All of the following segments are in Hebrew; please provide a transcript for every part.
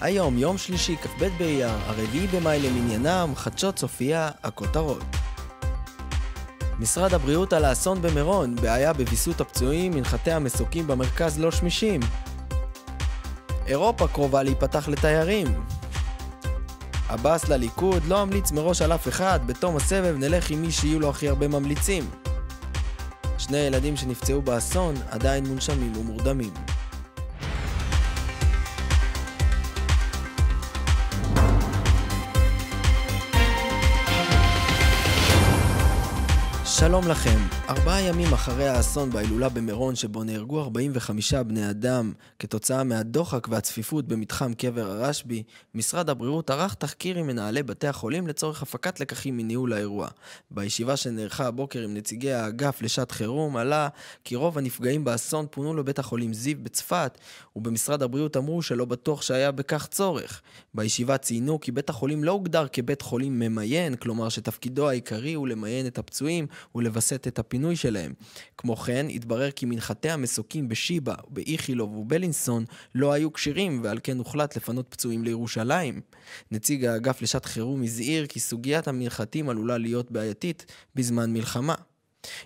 היום יום שלישי, כ"ב באייר, הרביעי במאי למניינם, חדשות צופיה, הכותרות. משרד הבריאות על האסון במירון, בעיה בוויסות הפצועים, מנחתי המסוקים במרכז לא שמישים. אירופה קרובה להיפתח לתיירים. עבאס לליכוד, לא אמליץ מראש על אף אחד, בתום הסבב נלך עם מי שיהיו לו הכי הרבה ממליצים. שני ילדים שנפצעו באסון עדיין מונשמים ומורדמים. שלום לכם. ארבעה ימים אחרי האסון בהילולה במירון שבו נהרגו 45 בני אדם כתוצאה מהדוחק והצפיפות במתחם קבר הרשב"י, משרד הבריאות ערך תחקיר עם מנהלי בתי החולים לצורך הפקת לקחים מניהול האירוע. בישיבה שנערכה הבוקר עם נציגי האגף לשעת חירום עלה כי רוב הנפגעים באסון פונו לבית החולים זיו בצפת ובמשרד הבריאות אמרו שלא בטוח שהיה בכך צורך. בישיבה ציינו כי בית החולים לא הוגדר כבית חולים ממיין, כלומר שתפקידו העיקרי הוא למיין את הפצועים ולווסת את הפינוי הפינוי שלהם. כמו כן, התברר כי מנחתי המסוקים בשיבא, באיכילוב ובלינסון לא היו כשירים, ועל כן הוחלט לפנות פצועים לירושלים. נציג האגף לשעת חירום הזהיר כי סוגיית המנחתים עלולה להיות בעייתית בזמן מלחמה.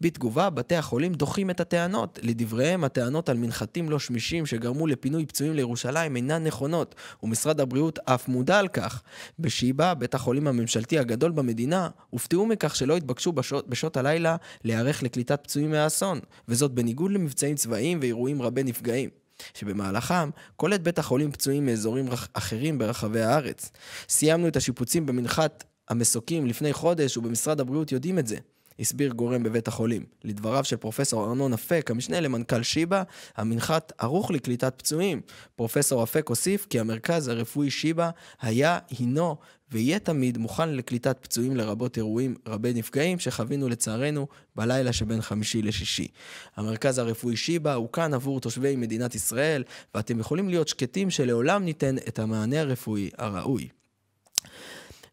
בתגובה, בתי החולים דוחים את הטענות. לדבריהם, הטענות על מנחתים לא שמישים שגרמו לפינוי פצועים לירושלים אינן נכונות, ומשרד הבריאות אף מודע על כך. בשיבא, בית החולים הממשלתי הגדול במדינה, הופתעו מכך שלא התבקשו בשעות, בשעות הלילה להיערך לקליטת פצועים מהאסון, וזאת בניגוד למבצעים צבאיים ואירועים רבי נפגעים. שבמהלכם קולט בית החולים פצועים מאזורים רח... אחרים ברחבי הארץ. סיימנו את השיפוצים במנחת המסוקים לפני חודש, ובמשרד הבריאות יודעים את זה. הסביר גורם בבית החולים. לדבריו של פרופסור ארנון אפק, המשנה למנכ"ל שיבא, המנחת ערוך לקליטת פצועים. פרופסור אפק הוסיף כי המרכז הרפואי שיבא היה, הינו ויהיה תמיד מוכן לקליטת פצועים לרבות אירועים רבי נפגעים שחווינו לצערנו בלילה שבין חמישי לשישי. המרכז הרפואי שיבא הוא כאן עבור תושבי מדינת ישראל, ואתם יכולים להיות שקטים שלעולם ניתן את המענה הרפואי הראוי.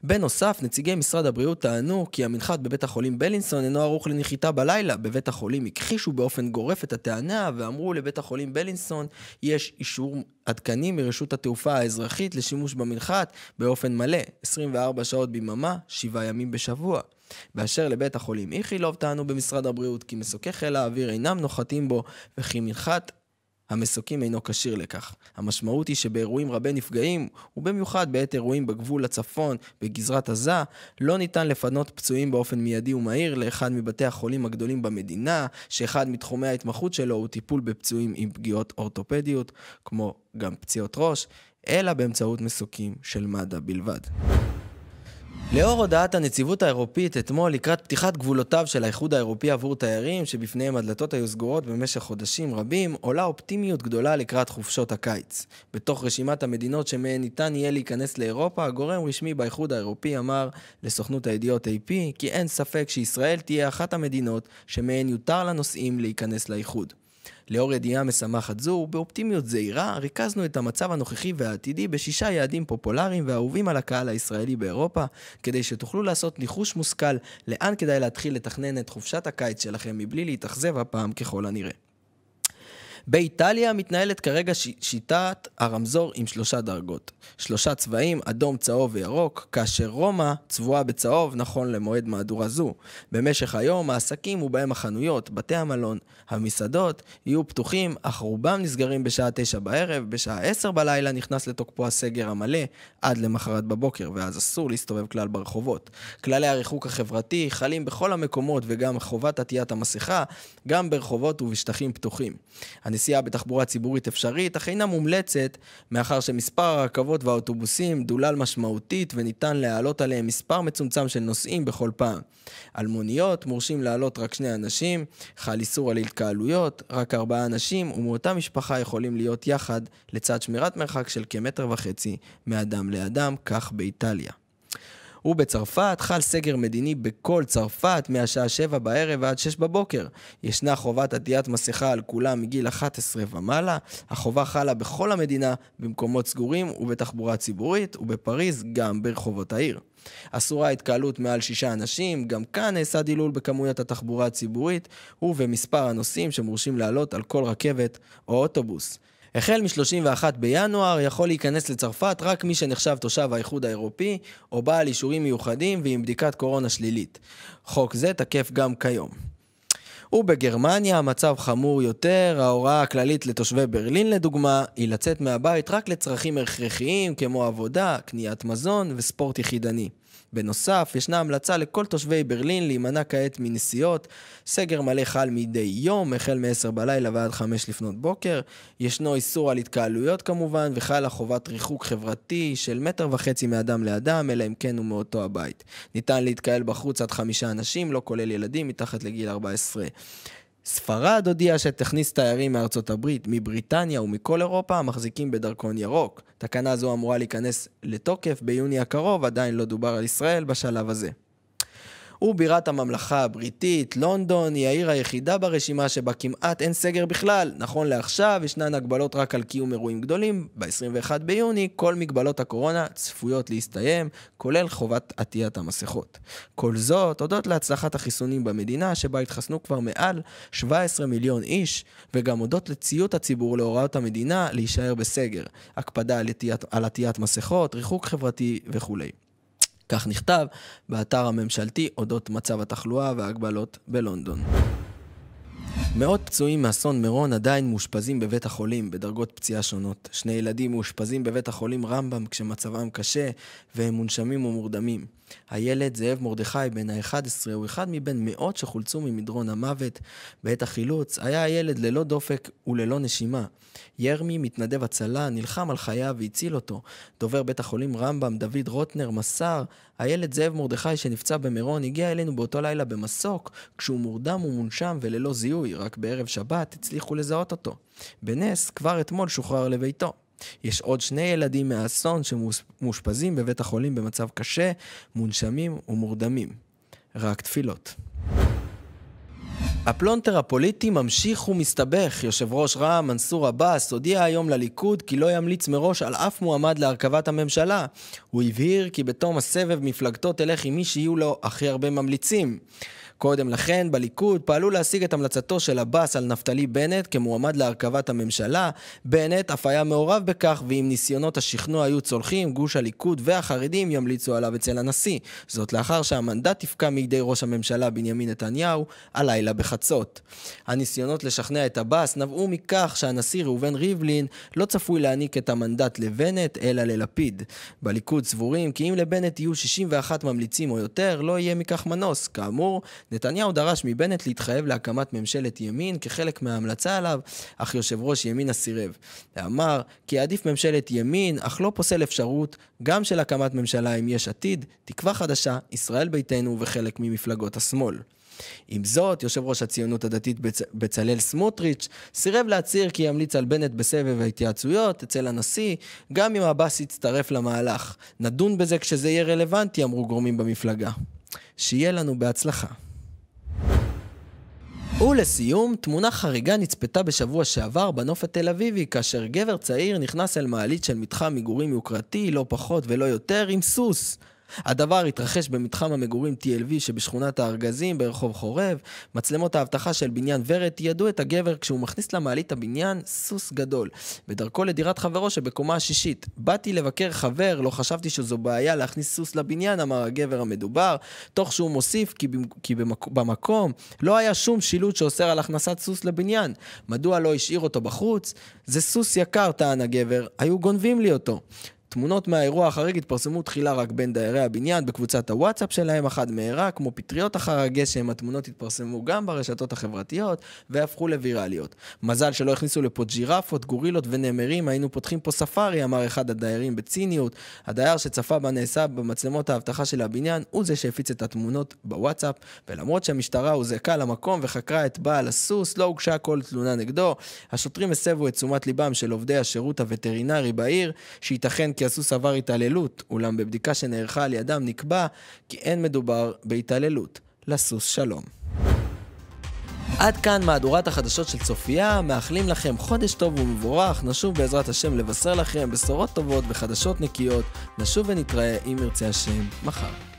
בנוסף, נציגי משרד הבריאות טענו כי המנחת בבית החולים בלינסון אינו ערוך לנחיתה בלילה. בבית החולים הכחישו באופן גורף את הטענה ואמרו לבית החולים בלינסון יש אישור עדכני מרשות התעופה האזרחית לשימוש במנחת באופן מלא, 24 שעות ביממה, 7 ימים בשבוע. באשר לבית החולים איכילוב טענו במשרד הבריאות כי מסוקי חיל האוויר אינם נוחתים בו וכי מנחת המסוקים אינו כשיר לכך. המשמעות היא שבאירועים רבי נפגעים, ובמיוחד בעת אירועים בגבול הצפון, בגזרת עזה, לא ניתן לפנות פצועים באופן מיידי ומהיר לאחד מבתי החולים הגדולים במדינה, שאחד מתחומי ההתמחות שלו הוא טיפול בפצועים עם פגיעות אורתופדיות, כמו גם פציעות ראש, אלא באמצעות מסוקים של מד"א בלבד. לאור הודעת הנציבות האירופית אתמול לקראת פתיחת גבולותיו של האיחוד האירופי עבור תיירים, שבפניהם הדלתות היו סגורות במשך חודשים רבים, עולה אופטימיות גדולה לקראת חופשות הקיץ. בתוך רשימת המדינות שמהן ניתן יהיה להיכנס לאירופה, גורם רשמי באיחוד האירופי אמר לסוכנות הידיעות AP כי אין ספק שישראל תהיה אחת המדינות שמהן יותר לנוסעים להיכנס לאיחוד. לאור ידיעה משמחת זו, ובאופטימיות זהירה, ריכזנו את המצב הנוכחי והעתידי בשישה יעדים פופולריים ואהובים על הקהל הישראלי באירופה, כדי שתוכלו לעשות ניחוש מושכל לאן כדאי להתחיל לתכנן את חופשת הקיץ שלכם מבלי להתאכזב הפעם ככל הנראה. באיטליה מתנהלת כרגע ש... שיטת הרמזור עם שלושה דרגות. שלושה צבעים, אדום, צהוב וירוק, כאשר רומא צבועה בצהוב נכון למועד מהדורה זו. במשך היום העסקים ובהם החנויות, בתי המלון, המסעדות, יהיו פתוחים, אך רובם נסגרים בשעה תשע בערב, בשעה עשר בלילה נכנס לתוקפו הסגר המלא, עד למחרת בבוקר, ואז אסור להסתובב כלל ברחובות. כללי הריחוק החברתי חלים בכל המקומות וגם חובת עטיית המסכה, גם ברחובות ובשטחים פתוחים. הנסיעה בתחבורה ציבורית אפשרית, אך אינה מומלצת, מאחר שמספר הרכבות והאוטובוסים דולל משמעותית וניתן להעלות עליהם מספר מצומצם של נוסעים בכל פעם. על מוניות מורשים לעלות רק שני אנשים, חל איסור על התקהלויות, רק ארבעה אנשים, ומאותה משפחה יכולים להיות יחד, לצד שמירת מרחק של כמטר וחצי מאדם לאדם, כך באיטליה. ובצרפת חל סגר מדיני בכל צרפת מהשעה 7 בערב ועד 6 בבוקר. ישנה חובת עטיית מסכה על כולם מגיל 11 ומעלה. החובה חלה בכל המדינה, במקומות סגורים ובתחבורה ציבורית, ובפריז גם ברחובות העיר. אסורה התקהלות מעל שישה אנשים, גם כאן נעשה דילול בכמויות התחבורה הציבורית ובמספר הנוסעים שמורשים לעלות על כל רכבת או אוטובוס. החל מ-31 בינואר יכול להיכנס לצרפת רק מי שנחשב תושב האיחוד האירופי או בעל אישורים מיוחדים ועם בדיקת קורונה שלילית. חוק זה תקף גם כיום. ובגרמניה המצב חמור יותר, ההוראה הכללית לתושבי ברלין לדוגמה, היא לצאת מהבית רק לצרכים הכרחיים כמו עבודה, קניית מזון וספורט יחידני. בנוסף, ישנה המלצה לכל תושבי ברלין להימנע כעת מנסיעות. סגר מלא חל מדי יום, החל מ-10 בלילה ועד 5 לפנות בוקר. ישנו איסור על התקהלויות כמובן, וחלה חובת ריחוק חברתי של מטר וחצי מאדם לאדם, אלא אם כן הוא מאותו הבית. ניתן להתקהל בחוץ עד חמישה אנשים, לא כולל ילדים מתחת לגיל 14. ספרד הודיעה שתכניס תיירים מארצות הברית, מבריטניה ומכל אירופה המחזיקים בדרכון ירוק. תקנה זו אמורה להיכנס לתוקף ביוני הקרוב, עדיין לא דובר על ישראל בשלב הזה. הוא בירת הממלכה הבריטית, לונדון היא העיר היחידה ברשימה שבה כמעט אין סגר בכלל. נכון לעכשיו, ישנן הגבלות רק על קיום אירועים גדולים. ב-21 ביוני כל מגבלות הקורונה צפויות להסתיים, כולל חובת עטיית המסכות. כל זאת הודות להצלחת החיסונים במדינה, שבה התחסנו כבר מעל 17 מיליון איש, וגם הודות לציות הציבור להוראות המדינה להישאר בסגר. הקפדה על עטיית מסכות, ריחוק חברתי וכולי. כך נכתב באתר הממשלתי אודות מצב התחלואה וההגבלות בלונדון. מאות פצועים מאסון מירון עדיין מאושפזים בבית החולים בדרגות פציעה שונות. שני ילדים מאושפזים בבית החולים רמב"ם כשמצבם קשה והם מונשמים ומורדמים. הילד זאב מרדכי בן ה-11 הוא אחד מבין מאות שחולצו ממדרון המוות. בעת החילוץ היה הילד ללא דופק וללא נשימה. ירמי, מתנדב הצלה, נלחם על חייו והציל אותו. דובר בית החולים רמב"ם, דוד רוטנר, מסר, הילד זאב מרדכי שנפצע במירון הגיע אלינו באותו לילה במסוק, כשהוא מורדם ומונשם וללא זיהוי. שרק בערב שבת הצליחו לזהות אותו. בנס, כבר אתמול שוחרר לביתו. יש עוד שני ילדים מהאסון שמאושפזים בבית החולים במצב קשה, מונשמים ומורדמים. רק תפילות. הפלונטר הפוליטי ממשיך ומסתבך. יושב ראש רע"מ, מנסור עבאס, הודיע היום לליכוד כי לא ימליץ מראש על אף מועמד להרכבת הממשלה. הוא הבהיר כי בתום הסבב מפלגתו תלך עם מי שיהיו לו הכי הרבה ממליצים. קודם לכן, בליכוד פעלו להשיג את המלצתו של עבאס על נפתלי בנט כמועמד להרכבת הממשלה. בנט אף היה מעורב בכך, ואם ניסיונות השכנוע היו צולחים, גוש הליכוד והחרדים ימליצו עליו אצל הנשיא. זאת לאחר שהמנדט תפקע מידי ראש הממשלה בנימין נתניהו הלילה בחצות. הניסיונות לשכנע את עבאס נבעו מכך שהנשיא ראובן ריבלין לא צפוי להעניק את המנדט לבנט, אלא ללפיד. בליכוד סבורים כי אם לבנט יהיו 61 ממליצים או יותר, לא יהיה מכך מנוס. כאמור, נתניהו דרש מבנט להתחייב להקמת ממשלת ימין כחלק מההמלצה עליו, אך יושב ראש ימינה סירב. ואמר כי עדיף ממשלת ימין, אך לא פוסל אפשרות גם של הקמת ממשלה עם יש עתיד, תקווה חדשה, ישראל ביתנו וחלק ממפלגות השמאל. עם זאת, יושב ראש הציונות הדתית בצ... בצלאל סמוטריץ' סירב להצהיר כי ימליץ על בנט בסבב ההתייעצויות אצל הנשיא, גם אם עבאס יצטרף למהלך. נדון בזה כשזה יהיה רלוונטי, אמרו גורמים במפלגה. שיהיה לנו בהצלחה. ולסיום, תמונה חריגה נצפתה בשבוע שעבר בנוף התל אביבי, כאשר גבר צעיר נכנס אל מעלית של מתחם מגורים יוקרתי, לא פחות ולא יותר, עם סוס. הדבר התרחש במתחם המגורים TLV שבשכונת הארגזים ברחוב חורב. מצלמות האבטחה של בניין ורד תיעדו את הגבר כשהוא מכניס למעלית הבניין סוס גדול, בדרכו לדירת חברו שבקומה השישית. באתי לבקר חבר, לא חשבתי שזו בעיה להכניס סוס לבניין, אמר הגבר המדובר, תוך שהוא מוסיף כי, במק... כי במק... במקום לא היה שום שילוט שאוסר על הכנסת סוס לבניין. מדוע לא השאיר אותו בחוץ? זה סוס יקר, טען הגבר, היו גונבים לי אותו. תמונות מהאירוע החריג התפרסמו תחילה רק בין דיירי הבניין בקבוצת הוואטסאפ שלהם, אחת מהרה, כמו פטריות אחר הגשם, התמונות התפרסמו גם ברשתות החברתיות והפכו לוויראליות. מזל שלא הכניסו לפה ג'ירפות, גורילות ונמרים, היינו פותחים פה ספארי, אמר אחד הדיירים בציניות. הדייר שצפה בה נעשה במצלמות האבטחה של הבניין הוא זה שהפיץ את התמונות בוואטסאפ, ולמרות שהמשטרה הוזעקה למקום וחקרה את בעל הסוס, לא הוגשה כל תלונה נגדו. השוטרים הסבו את תשומת ליבם של עובדי השירות הווטרינרי בעיר, שייתכן כי הסוס עבר התעללות, אולם בבדיקה שנערכה על ידם נקבע כי אין מדובר בהתעללות. לסוס שלום. עד כאן מהדורת החדשות של צופיה, מאחלים לכם חודש טוב ומבורך, נשוב בעזרת השם לבשר לכם בשורות טובות וחדשות נקיות, נשוב ונתראה אם ירצה השם מחר.